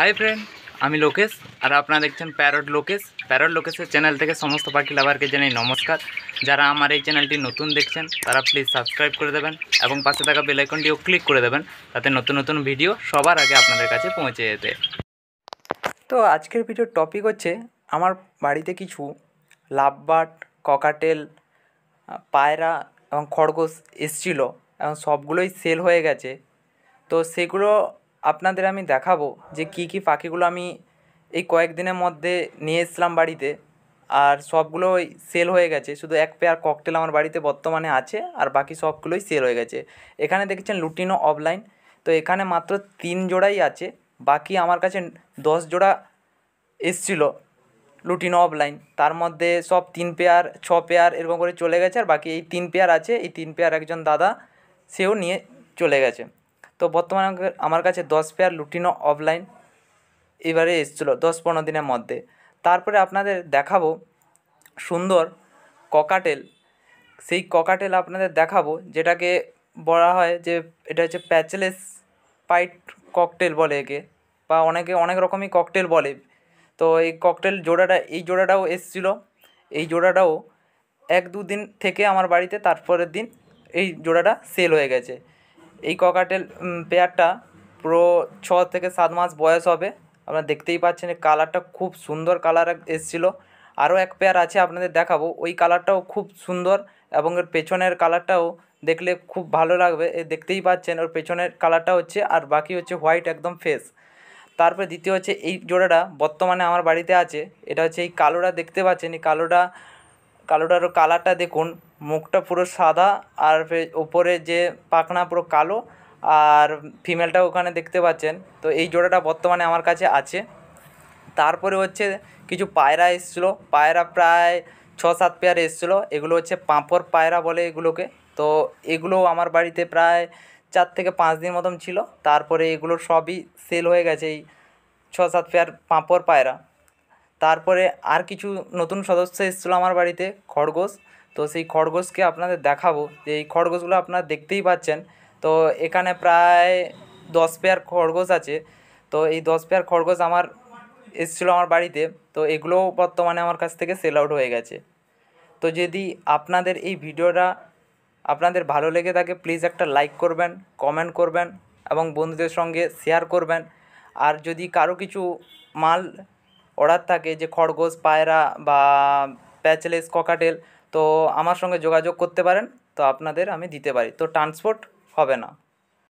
hi friend আমি লোকেশ আর আপনারা দেখছেন প্যারট লোকেশ প্যারট লোকেশের চ্যানেল থেকে সমস্ত পাখি লাভারকে জানাই নমস্কার যারা আমার এই চ্যানেলটি নতুন দেখছেন তারা প্লিজ সাবস্ক্রাইব করে দেবেন এবং পাশে থাকা বেলাইকনটিও ক্লিক করে দেবেন তাতে নতুন নতুন ভিডিও সবার আগে আপনাদের কাছে পৌঁছে যেতে তো আজকের ভিডিওর টপিক হচ্ছে আমার বাড়িতে কিছু লাভবাট ককাটেল পায়রা এবং খরগোশ এসছিলো এবং সবগুলোই সেল হয়ে গেছে তো সেগুলো আপনাদের আমি দেখাবো যে কী কী পাখিগুলো আমি এই কয়েকদিনের মধ্যে নিয়ে এসলাম বাড়িতে আর সবগুলোই সেল হয়ে গেছে শুধু এক পেয়ার ককটেল আমার বাড়িতে বর্তমানে আছে আর বাকি সবগুলোই সেল হয়ে গেছে এখানে দেখেছেন লুটিনো অফলাইন তো এখানে মাত্র তিন জোড়াই আছে বাকি আমার কাছে দশ জোড়া এসছিল লুটিনো অফলাইন তার মধ্যে সব তিন পেয়ার ছ পেয়ার এরকম করে চলে গেছে আর বাকি এই তিন পেয়ার আছে এই তিন পেয়ার একজন দাদা সেও নিয়ে চলে গেছে তো বর্তমানে আমার কাছে দশ পেয়ার লুটিনো অফলাইন এবারে এসেছিলো দশ পনেরো দিনের মধ্যে তারপরে আপনাদের দেখাবো সুন্দর ককাটেল সেই ককাটেল আপনাদের দেখাবো যেটাকে বলা হয় যে এটা হচ্ছে প্যাচলেস পাইট ককটেল বলে একে বা অনেকে অনেক রকমই ককটেল বলে তো এই ককটেল জোড়াটা এই জোড়াটাও এসছিলো এই জোড়াটাও এক দু দিন থেকে আমার বাড়িতে তারপরের দিন এই জোড়াটা সেল হয়ে গেছে এই ককাটেল পেয়ারটা পুরো ছ থেকে সাত মাস বয়স হবে আপনারা দেখতেই পাচ্ছেন কালারটা খুব সুন্দর কালার এসেছিলো আরও এক পেয়ার আছে আপনাদের দেখাবো ওই কালারটাও খুব সুন্দর এবং এর পেছনের কালারটাও দেখলে খুব ভালো লাগবে এ দেখতেই পাচ্ছেন ওর পেছনের কালারটা হচ্ছে আর বাকি হচ্ছে হোয়াইট একদম ফেস তারপরে দ্বিতীয় হচ্ছে এই জোড়াটা বর্তমানে আমার বাড়িতে আছে এটা হচ্ছে এই কালোটা দেখতে পাচ্ছেন এই কালোটা কালোটার কালারটা দেখুন মুখটা পুরো সাদা আর ওপরে যে পাখনা পুরো কালো আর ফিমেলটা ওখানে দেখতে পাচ্ছেন তো এই জোড়াটা বর্তমানে আমার কাছে আছে তারপরে হচ্ছে কিছু পায়রা এসছিলো পায়রা প্রায় ছ সাত পেয়ার এসছিলো এগুলো হচ্ছে পাঁপড় পায়রা বলে এগুলোকে তো এগুলো আমার বাড়িতে প্রায় চার থেকে পাঁচ দিন মতন ছিল তারপরে এগুলো সবই সেল হয়ে গেছে এই ছ সাত পেয়ার পাঁপড় পায়রা তারপরে আর কিছু নতুন সদস্য এসেছিলো আমার বাড়িতে খরগোশ তো সেই খরগোশকে আপনাদের দেখাবো যে এই খরগোশগুলো আপনারা দেখতেই পাচ্ছেন তো এখানে প্রায় দশ পেয়ার খরগোশ আছে তো এই দশ পেয়ার খরগোশ আমার এসেছিলো আমার বাড়িতে তো এগুলোও বর্তমানে আমার কাছ থেকে সেল আউট হয়ে গেছে তো যদি আপনাদের এই ভিডিওটা আপনাদের ভালো লেগে থাকে প্লিজ একটা লাইক করবেন কমেন্ট করবেন এবং বন্ধুদের সঙ্গে শেয়ার করবেন আর যদি কারো কিছু মাল অর্ডার থাকে যে খরগোশ পায়রা বা প্যাচলেস ককাটেল তো আমার সঙ্গে যোগাযোগ করতে পারেন তো আপনাদের আমি দিতে পারি তো ট্রান্সপোর্ট হবে না